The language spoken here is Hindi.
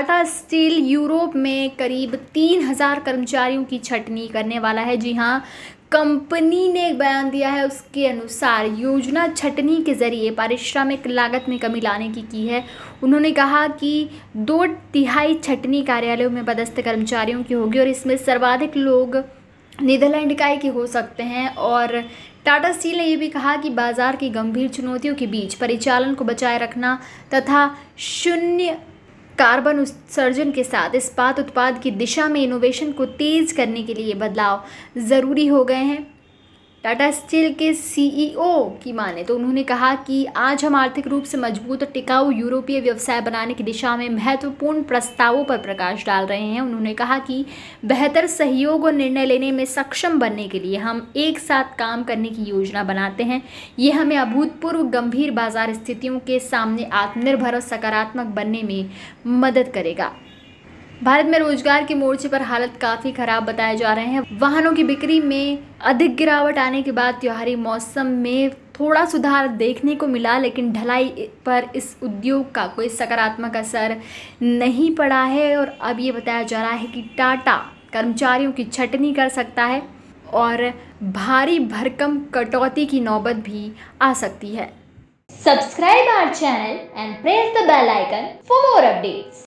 टाटा स्टील यूरोप में करीब तीन हज़ार कर्मचारियों की छटनी करने वाला है जी हाँ कंपनी ने एक बयान दिया है उसके अनुसार योजना छटनी के जरिए पारिश्रमिक लागत में कमी लाने की की है उन्होंने कहा कि दो तिहाई छटनी कार्यालयों में पदस्थ कर्मचारियों की होगी और इसमें सर्वाधिक लोग नीदरलैंड इकाई के हो सकते हैं और टाटा स्टील ने यह भी कहा कि बाजार की गंभीर चुनौतियों के बीच परिचालन को बचाए रखना तथा शून्य कार्बन उत्सर्जन के साथ इस्पात उत्पाद की दिशा में इनोवेशन को तेज़ करने के लिए बदलाव ज़रूरी हो गए हैं टाटा स्टील के सीईओ e की माने तो उन्होंने कहा कि आज हम आर्थिक रूप से मजबूत और टिकाऊ यूरोपीय व्यवसाय बनाने की दिशा में महत्वपूर्ण प्रस्तावों पर प्रकाश डाल रहे हैं उन्होंने कहा कि बेहतर सहयोग और निर्णय लेने में सक्षम बनने के लिए हम एक साथ काम करने की योजना बनाते हैं ये हमें अभूतपूर्व गंभीर बाजार स्थितियों के सामने आत्मनिर्भर और सकारात्मक बनने में मदद करेगा भारत में रोजगार के मोर्चे पर हालत काफ़ी ख़राब बताए जा रहे हैं वाहनों की बिक्री में अधिक गिरावट आने के बाद त्योहारी मौसम में थोड़ा सुधार देखने को मिला लेकिन ढलाई पर इस उद्योग का कोई सकारात्मक असर नहीं पड़ा है और अब ये बताया जा रहा है कि टाटा कर्मचारियों की छटनी कर सकता है और भारी भरकम कटौती की नौबत भी आ सकती है subscribe our channel and press the bell icon for more updates